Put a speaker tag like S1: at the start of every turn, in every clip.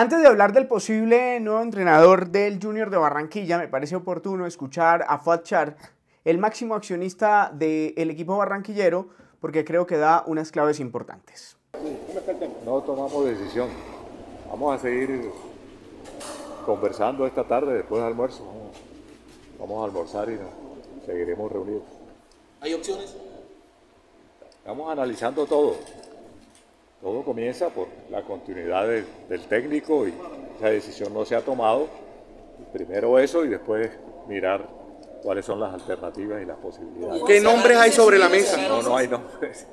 S1: Antes de hablar del posible nuevo entrenador del Junior de Barranquilla, me parece oportuno escuchar a Fat Char, el máximo accionista del equipo barranquillero, porque creo que da unas claves importantes. No tomamos decisión. Vamos a seguir conversando esta tarde después del almuerzo. Vamos a almorzar y seguiremos reunidos. ¿Hay opciones? Estamos analizando todo. Todo comienza por la continuidad del técnico y esa decisión no se ha tomado. Primero eso y después mirar cuáles son las alternativas y las posibilidades. ¿Qué nombres hay sobre la mesa? No, no hay nombres.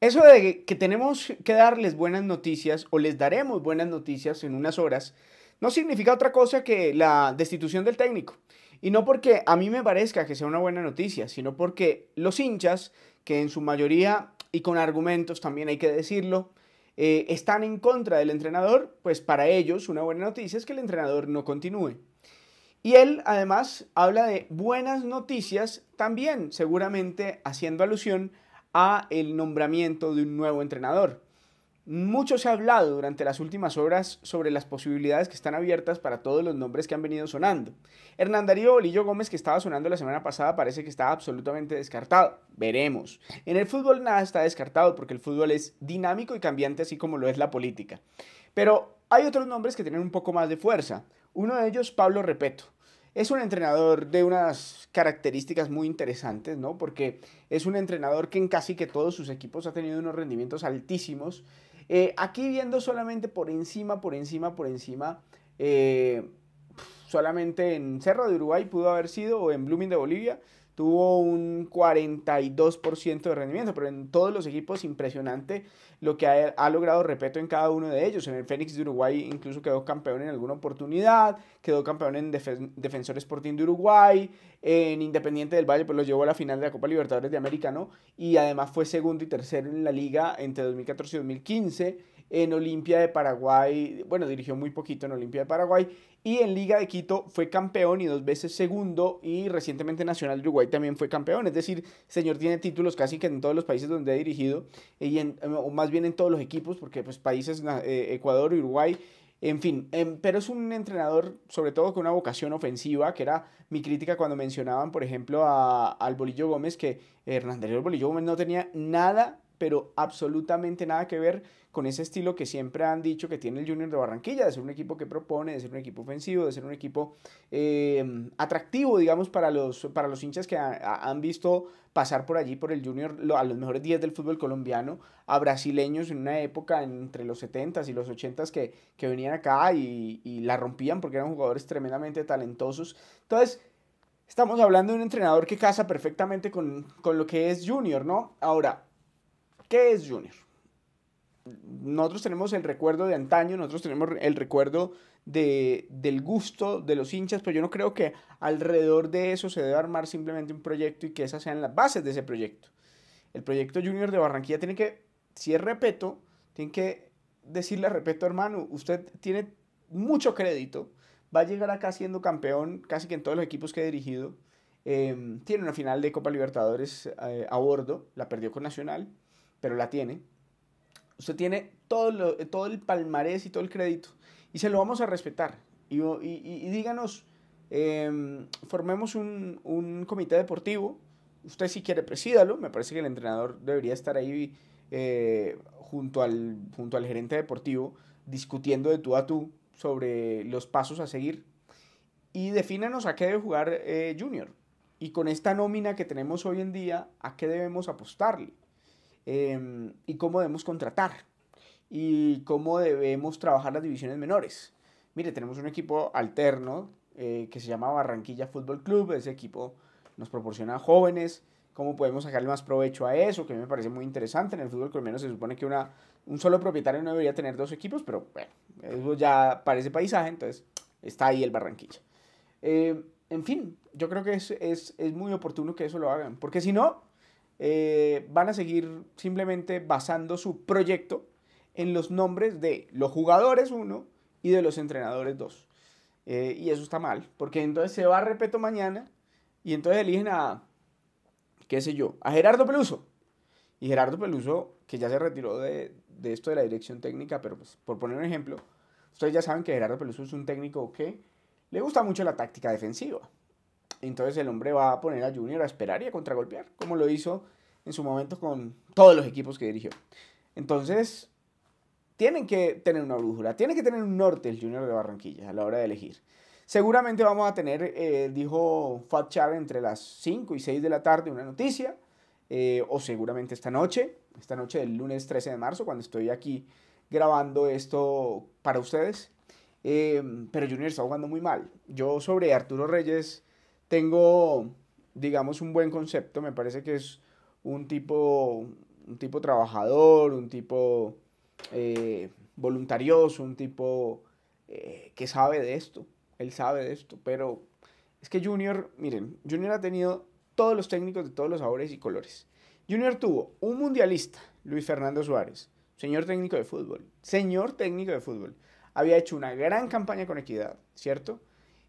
S1: Eso de que tenemos que darles buenas noticias o les daremos buenas noticias en unas horas no significa otra cosa que la destitución del técnico. Y no porque a mí me parezca que sea una buena noticia, sino porque los hinchas, que en su mayoría y con argumentos también hay que decirlo, eh, están en contra del entrenador, pues para ellos una buena noticia es que el entrenador no continúe. Y él además habla de buenas noticias también, seguramente haciendo alusión a el nombramiento de un nuevo entrenador. Mucho se ha hablado durante las últimas horas sobre las posibilidades que están abiertas para todos los nombres que han venido sonando. Hernán Darío Bolillo Gómez, que estaba sonando la semana pasada, parece que está absolutamente descartado. Veremos. En el fútbol nada está descartado porque el fútbol es dinámico y cambiante, así como lo es la política. Pero hay otros nombres que tienen un poco más de fuerza. Uno de ellos, Pablo Repeto. Es un entrenador de unas características muy interesantes, ¿no? Porque es un entrenador que en casi que todos sus equipos ha tenido unos rendimientos altísimos. Eh, aquí viendo solamente por encima, por encima, por encima, eh, solamente en Cerro de Uruguay pudo haber sido o en Blooming de Bolivia, tuvo un 42% de rendimiento, pero en todos los equipos impresionante lo que ha, logrado Repeto en cada uno de ellos. En el Fénix de Uruguay incluso quedó campeón en alguna oportunidad, quedó campeón en Defensor Sporting de Uruguay, en Independiente del Valle, pues lo llevó a la final de la Copa Libertadores de América, Y además fue segundo y tercero en la liga entre 2014 y 2015 en Olimpia de Paraguay, bueno, dirigió muy poquito en Olimpia de Paraguay, y en Liga de Quito fue campeón y dos veces segundo, y recientemente Nacional de Uruguay también fue campeón, es decir, señor tiene títulos casi que en todos los países donde ha dirigido, y en, o más bien en todos los equipos, porque pues países, eh, Ecuador, Uruguay, en fin, em, pero es un entrenador sobre todo con una vocación ofensiva, que era mi crítica cuando mencionaban, por ejemplo, a, al Bolillo Gómez, que Hernán Bolillo Gómez no tenía nada pero absolutamente nada que ver con ese estilo que siempre han dicho que tiene el Junior de Barranquilla, de ser un equipo que propone, de ser un equipo ofensivo, de ser un equipo eh, atractivo, digamos, para los, para los hinchas que han visto pasar por allí, por el Junior, a los mejores días del fútbol colombiano, a brasileños en una época entre los 70s y los 80s que, que venían acá y, y la rompían porque eran jugadores tremendamente talentosos. Entonces, estamos hablando de un entrenador que casa perfectamente con, con lo que es Junior, ¿no? Ahora, ¿Qué es Junior? Nosotros tenemos el recuerdo de antaño, nosotros tenemos el recuerdo del gusto de los hinchas, pero yo no creo que alrededor de eso se deba armar simplemente un proyecto y que esas sean las bases de ese proyecto. El proyecto Junior de Barranquilla tiene que, si es repeto, tiene que decirle a repeto, hermano, usted tiene mucho crédito, va a llegar acá siendo campeón casi que en todos los equipos que he dirigido. Em, tiene una final de Copa Libertadores eh, a bordo, la perdió con Nacional pero la tiene, usted tiene todo, eh, todo el palmarés y todo el crédito. Y se lo vamos a respetar. Y, díganos, em, formemos un, comité deportivo. Usted si quiere presídalo. Me parece que el entrenador debería estar ahí eh, junto, al, junto al gerente deportivo discutiendo de tú a tú sobre los pasos a seguir. Y defínanos a qué debe jugar eh, Junior. Y con esta nómina que tenemos hoy en día, ¿a qué debemos apostarle? Em, y cómo debemos contratar y cómo debemos trabajar las divisiones menores. Mire, tenemos un equipo alterno eh, que se llama Barranquilla Fútbol Club, ese equipo nos proporciona jóvenes, cómo podemos sacarle más provecho a eso, que a mí me parece muy interesante. En el fútbol colombiano se supone que una, un solo propietario no debería tener dos equipos, pero bueno, eso ya parece paisaje, entonces está ahí el Barranquilla. Eh, en fin, yo creo que es, es, es muy oportuno que eso lo hagan, porque si no, eh, van a seguir simplemente basando su proyecto en los nombres de los jugadores 1 y de los entrenadores dos eh, y eso está mal, porque entonces se va a repeto mañana y entonces eligen a, qué sé yo, a Gerardo Peluso. Y Gerardo Peluso, que ya se retiró de, de esto de la dirección técnica, pero pues, por poner un ejemplo, ustedes ya saben que Gerardo Peluso es un técnico que le gusta mucho la táctica defensiva entonces el hombre va a poner a Junior a esperar y a contragolpear, como lo hizo en su momento con todos los equipos que dirigió. Entonces, tienen que tener una brújula, tienen que tener un norte el Junior de Barranquilla a la hora de elegir. Seguramente vamos a tener, eh, dijo Fat Char, entre las 5 y 6 de la tarde una noticia, eh, o seguramente esta noche, esta noche del lunes 13 de marzo, cuando estoy aquí grabando esto para ustedes. Eh, pero Junior está jugando muy mal. Yo sobre Arturo Reyes tengo, digamos, un buen concepto. Me parece que es un tipo, un tipo trabajador, un tipo eh, voluntarioso, un tipo eh, que sabe de esto. Él sabe de esto. Pero es que Junior, miren, Junior ha tenido todos los técnicos de todos los sabores y colores. Junior tuvo un mundialista, Luis Fernando Suárez, señor técnico de fútbol, señor técnico de fútbol. Había hecho una gran campaña con Equidad, ¿cierto?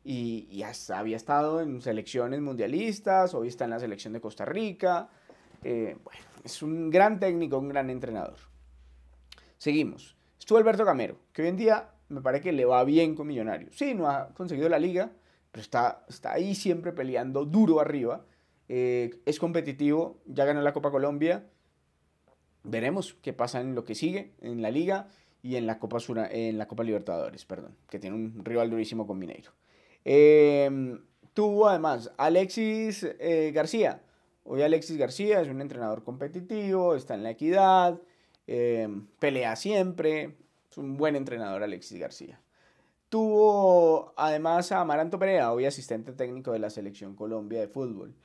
S1: y, había estado en selecciones mundialistas, hoy está en la selección de Costa Rica. Eh, bueno, es un gran técnico, un gran entrenador. Seguimos. Estuvo Alberto Camero que hoy en día me parece que le va bien con Millonarios. Sí, no ha conseguido la liga, pero está, está ahí siempre peleando duro arriba. Eh, es competitivo, ya ganó la Copa Colombia. Veremos qué pasa en lo que sigue, en la liga y en la Copa, en la Copa Libertadores, perdón, que tiene un rival durísimo con Mineiro. Em, tuvo además Alexis eh, García. Hoy Alexis García es un entrenador competitivo, está en la equidad, em, pelea siempre. Es un buen entrenador Alexis García. Tuvo además a Amaranto Perea, hoy asistente técnico de la Selección Colombia de Fútbol.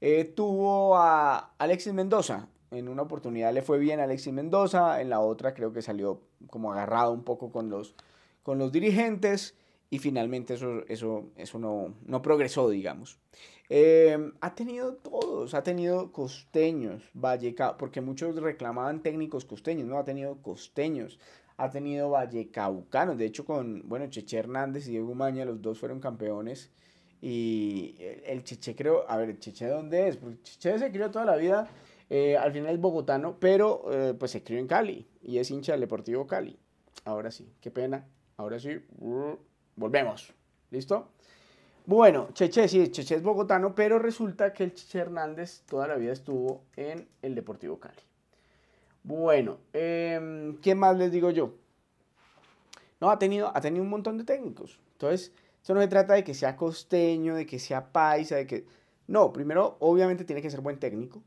S1: Eh, tuvo a Alexis Mendoza. En una oportunidad le fue bien a Alexis Mendoza, en la otra creo que salió como agarrado un poco con los, con los dirigentes y finalmente eso, eso, eso no, progresó, digamos. Em, ha tenido todos, ha tenido costeños, Valleca, porque muchos reclamaban técnicos costeños, ¿no? Ha tenido costeños, ha tenido vallecaucanos, de hecho con, bueno, Cheche Hernández y Diego Maña, los dos fueron campeones. Y el Cheche creo, a ver, Cheche dónde es? Porque Cheche se crió toda la vida, eh, al final es bogotano, pero eh, pues se crió en Cali y es hincha del Deportivo Cali. Ahora sí, qué pena, ahora sí. Volvemos. ¿Listo? Bueno, Cheche, sí, Cheche es bogotano, pero resulta que el Cheche Hernández toda la vida estuvo en el Deportivo Cali. Bueno, eh, ¿qué más les digo yo? No, ha tenido, ha tenido un montón de técnicos. Entonces, eso no se trata de que sea costeño, de que sea paisa, de que... No, primero, obviamente tiene que ser buen técnico,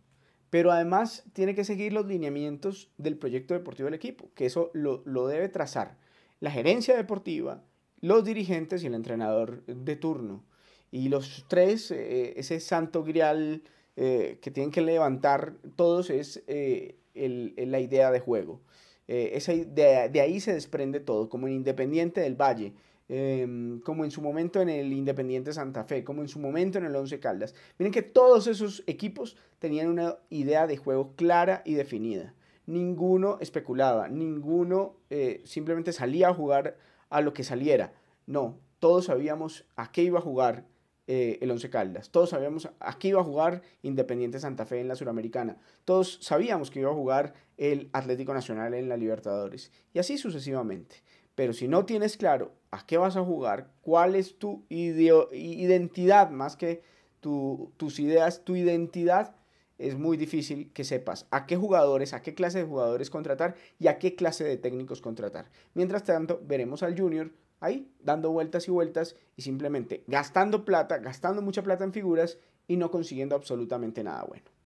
S1: pero además tiene que seguir los lineamientos del proyecto deportivo del equipo, que eso lo, lo debe trazar la gerencia deportiva, los dirigentes y el entrenador de turno. Y los tres, eh, ese santo grial eh, que tienen que levantar todos es eh, la idea de juego. Esa, de, de, ahí se desprende todo, como en Independiente del Valle, em, como en su momento en el Independiente Santa Fe, como en su momento en el Once Caldas. Miren que todos esos equipos tenían una idea de juego clara y definida. Ninguno especulaba, ninguno simplemente salía a jugar a lo que saliera. No, todos sabíamos a qué iba a jugar eh, el Once Caldas. Todos sabíamos a qué iba a jugar Independiente Santa Fe en la Suramericana. Todos sabíamos que iba a jugar el Atlético Nacional en la Libertadores. Y así sucesivamente. Pero si no tienes claro a qué vas a jugar, cuál es tu identidad, más que tus ideas, tu identidad, es muy difícil que sepas a qué jugadores, a qué clase de jugadores contratar y a qué clase de técnicos contratar. Mientras tanto, veremos al junior ahí dando vueltas y vueltas y simplemente gastando plata, gastando mucha plata en figuras y no consiguiendo absolutamente nada bueno.